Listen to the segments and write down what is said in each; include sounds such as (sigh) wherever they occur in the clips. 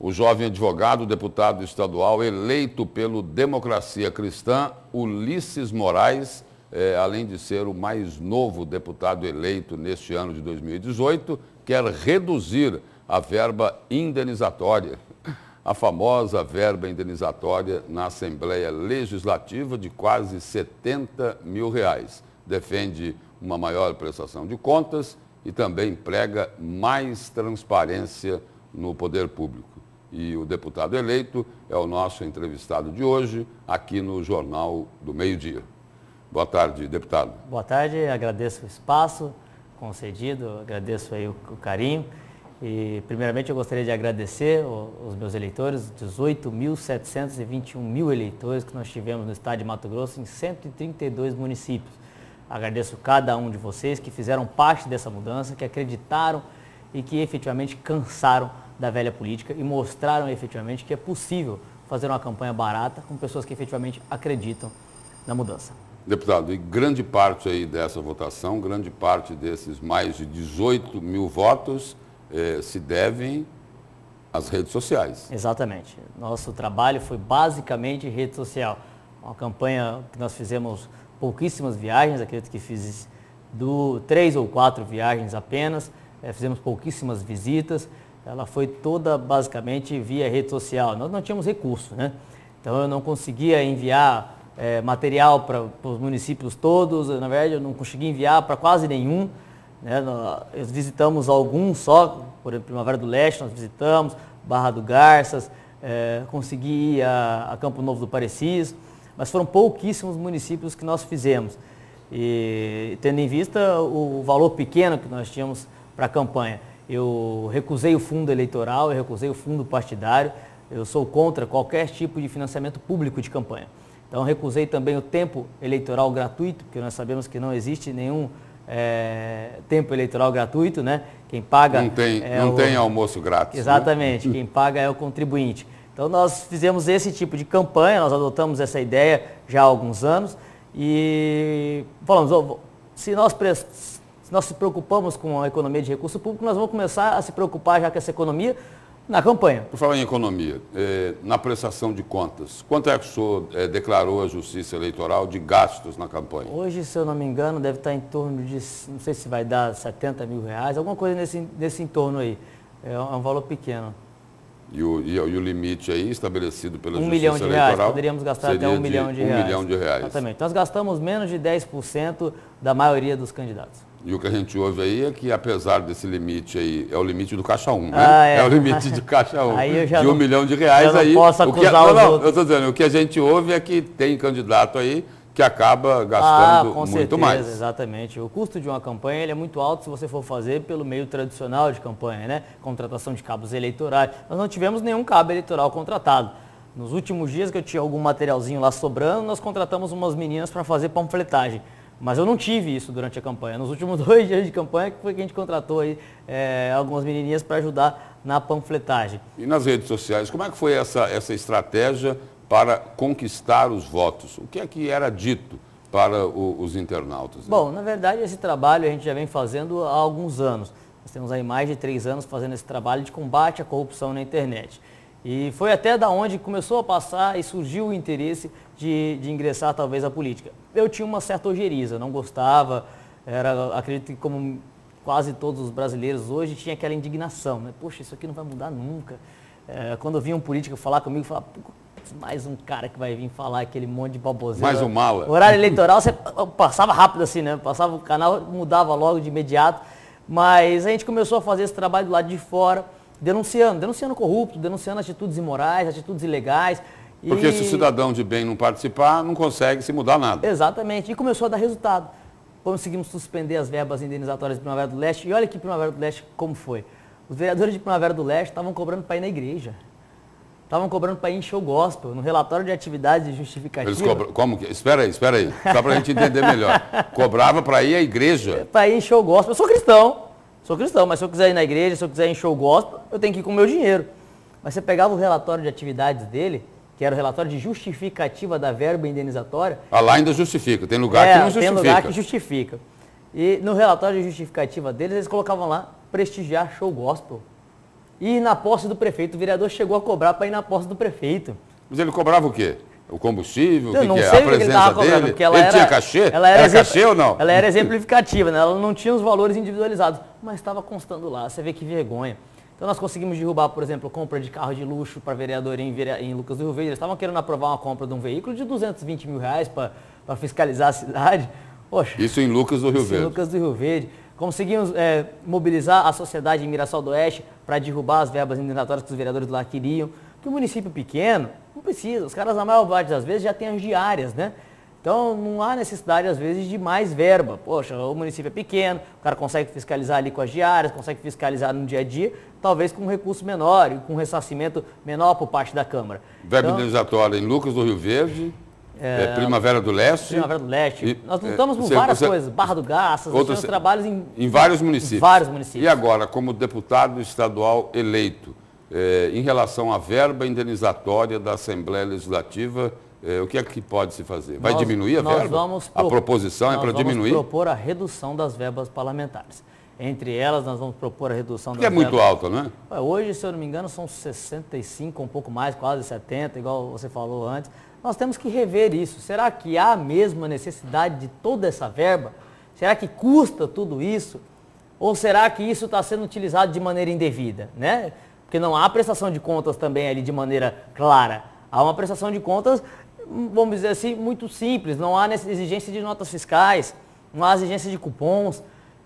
o jovem advogado, deputado estadual, eleito pelo Democracia Cristã, Ulisses Moraes, é, além de ser o mais novo deputado eleito neste ano de 2018, quer reduzir a verba indenizatória, a famosa verba indenizatória na Assembleia Legislativa de quase 70 mil reais. Defende uma maior prestação de contas e também prega mais transparência no poder público. E o deputado eleito é o nosso entrevistado de hoje, aqui no Jornal do Meio-Dia. Boa tarde, deputado. Boa tarde, agradeço o espaço concedido, agradeço aí o, o carinho. E, primeiramente, eu gostaria de agradecer os meus eleitores, 18.721 mil eleitores que nós tivemos no estado de Mato Grosso, em 132 municípios. Agradeço cada um de vocês que fizeram parte dessa mudança, que acreditaram e que efetivamente cansaram da velha política e mostraram efetivamente que é possível fazer uma campanha barata com pessoas que efetivamente acreditam na mudança. Deputado, e grande parte aí dessa votação, grande parte desses mais de 18 mil votos eh, se devem às redes sociais. Exatamente. Nosso trabalho foi basicamente rede social. Uma campanha que nós fizemos pouquíssimas viagens, acredito que fiz do, três ou quatro viagens apenas, eh, fizemos pouquíssimas visitas ela foi toda basicamente via rede social. Nós não tínhamos recurso, né? Então eu não conseguia enviar é, material para os municípios todos, na verdade eu não consegui enviar para quase nenhum. Né? Nós visitamos alguns só, por exemplo, Primavera do Leste nós visitamos, Barra do Garças, é, consegui ir a, a, Campo Novo do Parecis, mas foram pouquíssimos municípios que nós fizemos. E tendo em vista o valor pequeno que nós tínhamos para a campanha. Eu recusei o fundo eleitoral, eu recusei o fundo partidário, eu sou contra qualquer tipo de financiamento público de campanha. Então, recusei também o tempo eleitoral gratuito, porque nós sabemos que não existe nenhum é, tempo eleitoral gratuito, né? Quem paga. Não tem, é não o... tem almoço grátis. Né? Exatamente, né? (laughs) quem paga é o contribuinte. Então, nós fizemos esse tipo de campanha, nós adotamos essa ideia já há alguns anos e falamos, oh, se nós se nós se preocupamos com a economia de recurso público, nós vamos começar a se preocupar já com essa economia na campanha. Por falar em economia, eh, na prestação de contas, quanto é que o senhor eh, declarou à Justiça Eleitoral de gastos na campanha? Hoje, se eu não me engano, deve estar em torno de, não sei se vai dar 70 mil reais, alguma coisa nesse, nesse entorno aí. É um é valor pequeno. E o, e, o limite aí estabelecido pela um Justiça milhão de Eleitoral reais, poderíamos gastar até um milhão de, de um reais. milhão de reais. Exatamente. Nós gastamos menos de 10% da maioria dos candidatos. E o que a gente ouve aí é que, apesar desse limite aí, é o limite do caixa 1, né? Ah, é. é. o limite de caixa 1. (laughs) aí de um não, milhão de reais aí. Posso acusar o que, é- a, não, eu estou dizendo, o que a gente ouve é que tem candidato aí que acaba ah, gastando ah, com muito certeza, mais. Exatamente. O custo de uma campanha ele é muito alto se você for fazer pelo meio tradicional de campanha, né? Contratação de cabos eleitorais. Nós não tivemos nenhum cabo eleitoral contratado. Nos últimos dias que eu tinha algum materialzinho lá sobrando, nós contratamos umas meninas para fazer panfletagem. Mas eu não tive isso durante a campanha. Nos últimos (laughs) dois dias de campanha foi que a gente contratou aí, é, algumas menininhas para ajudar na panfletagem. E nas redes sociais, como é que foi essa, essa estratégia para conquistar os votos? O que é que era dito para o, os internautas? Né? Bom, na verdade esse trabalho a gente já vem fazendo há alguns anos. Nós temos aí mais de três anos fazendo esse trabalho de combate à corrupção na internet. E foi até da onde começou a passar e surgiu o interesse de, de ingressar talvez à política. Eu tinha uma certa ojeriza, não gostava, era, acredito que como quase todos os brasileiros hoje, tinha aquela indignação, né? Poxa, isso aqui não vai mudar nunca. É, quando vi um político falar comigo, falava, mais um cara que vai vir falar aquele monte de baboseira. Mais um mala. Horário eleitoral, você passava rápido assim, né? Passava o canal, mudava logo de imediato. Mas a gente começou a fazer esse trabalho do lado de fora denunciando, denunciando corrupto, denunciando atitudes imorais, atitudes ilegais. Porque e... se o cidadão de bem não participar, não consegue se mudar nada. Exatamente. E começou a dar resultado. Conseguimos suspender as verbas indenizatórias de Primavera do Leste. E olha que Primavera do Leste como foi. Os vereadores de Primavera do Leste estavam cobrando para ir na igreja. Estavam cobrando para ir em show gospel, no relatório de atividades justificativas. Eles cobram, como que? Espera aí, espera aí. Só para a gente entender melhor. (laughs) Cobrava para ir à igreja? Para ir em show gospel. Eu sou cristão sou cristão, mas se eu quiser ir na igreja, se eu quiser ir em show gospel, eu tenho que ir com o meu dinheiro. Mas você pegava o relatório de atividades dele, que era o relatório de justificativa da verba indenizatória. Ah, lá ainda justifica, tem lugar é, que não justifica. Tem lugar que justifica. E no relatório de justificativa deles, eles colocavam lá prestigiar show gospel. E na posse do prefeito, o vereador chegou a cobrar para ir na posse do prefeito. Mas ele cobrava o quê? O combustível, eu que, não que é? Sei a presença ele dele? ela ele era, tinha cachê? Ela era, era cachê ou não? Ela era exemplificativa, né? ela não tinha os valores individualizados mas estava constando lá. Você vê que vergonha. Então nós conseguimos derrubar, por exemplo, compra de carro de luxo para vereador em, em, Lucas do Rio Verde. Eles estavam querendo aprovar uma compra de um veículo de 220 mil reais para fiscalizar a cidade. Poxa, isso em Lucas do Rio Verde. Em Lucas do Rio Verde. Conseguimos é, mobilizar a sociedade em Mirassol do Oeste para derrubar as verbas indenizatórias que os vereadores lá queriam. Porque o município pequeno não precisa. Os caras, na maior parte das vezes, já têm as diárias, né? Então não há necessidade, às vezes, de mais verba. Poxa, o município é pequeno, o cara consegue fiscalizar ali com as diárias, consegue fiscalizar no dia a dia, talvez com um recurso menor e com um ressarcimento menor por parte da Câmara. Verba então, indenizatória em Lucas do Rio Verde. É, é Primavera do Leste. Primavera do Leste. E, Nós é, lutamos por várias você, coisas, Barra do Garças, outros trabalhos em, em vários municípios. Em vários municípios. E agora, como deputado estadual eleito, é, em relação à verba indenizatória da Assembleia Legislativa, é, o que é que pode se fazer? Vai nós, diminuir a nós verba? Vamos a proposição é para diminuir? Vamos propor a redução das verbas parlamentares. Entre elas, nós vamos propor a redução que é Que é muito alta, não é? Hoje, se eu não me engano, são 65, um pouco mais, quase 70, igual você falou antes. Nós temos que rever isso. Será que há mesmo a necessidade de toda essa verba? Será que custa tudo isso? Ou será que isso está sendo utilizado de maneira indevida? Né? Porque não há prestação de contas também ali de maneira clara. Há uma prestação de contas vamos dizer assim, muito simples. Não há exigência de notas fiscais, não há exigência de cupons.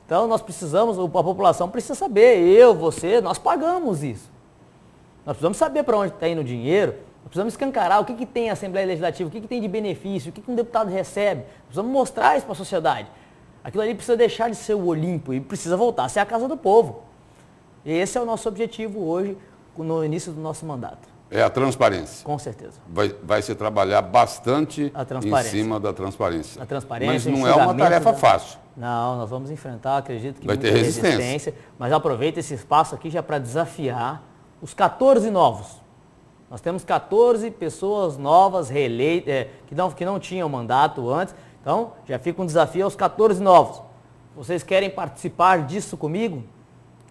Então nós precisamos, a população precisa saber, eu, você, nós pagamos isso. Nós precisamos saber para onde está indo o dinheiro, nós precisamos escancarar o que, que tem a Assembleia Legislativa, o que, que tem de benefício, o que, que um deputado recebe. Precisamos mostrar isso para a sociedade. Aquilo ali precisa deixar de ser o Olimpo e precisa voltar a ser a casa do povo. E esse é o nosso objetivo hoje, no início do nosso mandato. É a transparência. Com certeza. Vai, vai se trabalhar bastante em cima da transparência. A transparência. Mas não é uma tarefa da... fácil. Não, nós vamos enfrentar, acredito que vai ter resistência. resistência. Mas aproveita esse espaço aqui já para desafiar os 14 novos. Nós temos 14 pessoas novas reeleitas, é, que, não, que não tinham mandato antes. Então, já fica um desafio aos 14 novos. Vocês querem participar disso comigo?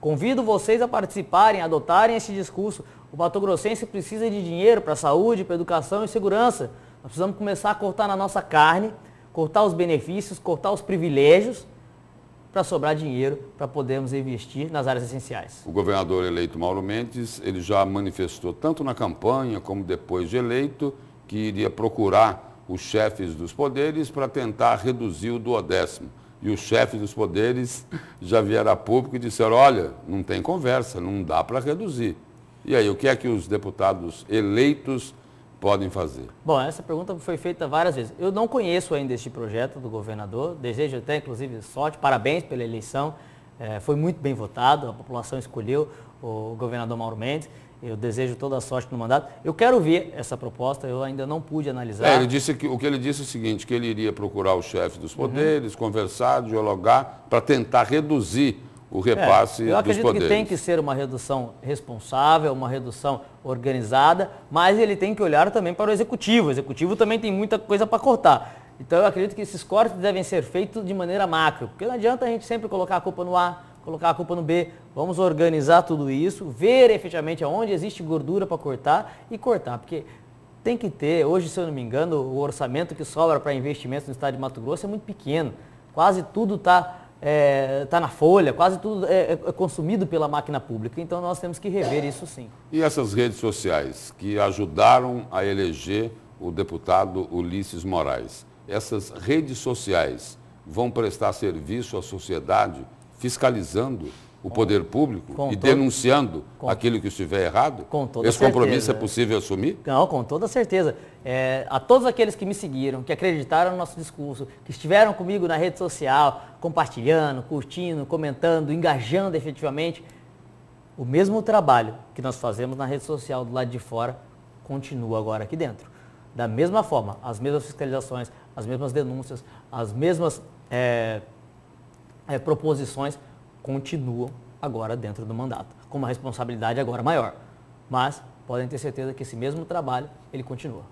Convido vocês a participarem, a adotarem esse discurso. O Mato Grossense precisa de dinheiro para a saúde, para a educação e segurança. Nós precisamos começar a cortar na nossa carne, cortar os benefícios, cortar os privilégios para sobrar dinheiro para podermos investir nas áreas essenciais. O governador eleito Mauro Mendes, ele já manifestou tanto na campanha como depois de eleito que iria procurar os chefes dos poderes para tentar reduzir o duodécimo e os chefes dos poderes já vieram a público e disseram, olha, não tem conversa, não dá para reduzir. E aí, o que é que os deputados eleitos podem fazer? Bom, essa pergunta foi feita várias vezes. Eu não conheço ainda este projeto do governador, desejo até, inclusive, sorte, parabéns pela eleição, é, foi muito bem votado, a população escolheu o governador Mauro Mendes. Eu desejo toda a sorte no mandato. Eu quero ver essa proposta, eu ainda não pude analisar. É, ele disse que, o que ele disse é o seguinte, que ele iria procurar o chefe dos poderes, uhum. conversar, dialogar, para tentar reduzir o é, repasse dos é, eu acredito que tem que ser uma redução responsável, uma redução organizada, mas ele tem que olhar também para o executivo. O executivo também tem muita coisa para cortar. Então eu acredito que esses cortes devem ser feitos de maneira macro, porque não adianta a gente sempre colocar a culpa no ar, colocar a culpa no B. Vamos organizar tudo isso, ver efetivamente aonde existe gordura para cortar e cortar. Porque tem que ter, hoje, se eu não me engano, o orçamento que sobra para investimentos no estado de Mato Grosso é muito pequeno. Quase tudo está é, tá na folha, quase tudo é, é, é consumido pela máquina pública. Então nós temos que rever isso sim. E essas redes sociais que ajudaram a eleger o deputado Ulisses Moraes, essas redes sociais vão prestar serviço à sociedade fiscalizando o com, poder público e todo, denunciando com, aquilo que estiver errado? Com toda Esse compromisso é certeza. é possível assumir? Não, com toda certeza. É, a todos aqueles que me seguiram, que acreditaram no nosso discurso, que estiveram comigo na rede social, compartilhando, curtindo, comentando, engajando efetivamente, o mesmo trabalho que nós fazemos na rede social do lado de fora continua agora aqui dentro. Da mesma forma, as mesmas fiscalizações, as mesmas denúncias, as mesmas é, é, proposições continuam agora dentro do mandato, com uma responsabilidade agora maior. Mas podem ter certeza que esse mesmo trabalho ele continua.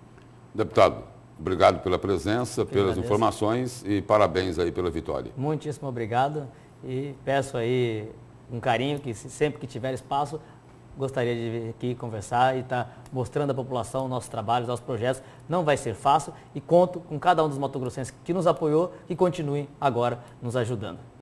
Deputado, obrigado pela presença, Eu pelas agradeço. informações e parabéns aí pela vitória. Muitíssimo obrigado e peço aí um carinho que sempre que tiver espaço gostaria de vir aqui conversar e estar tá mostrando à população nossos trabalhos, nossos projetos. Não vai ser fácil e conto com cada um dos matogrossenses que nos apoiou e continuem agora nos ajudando.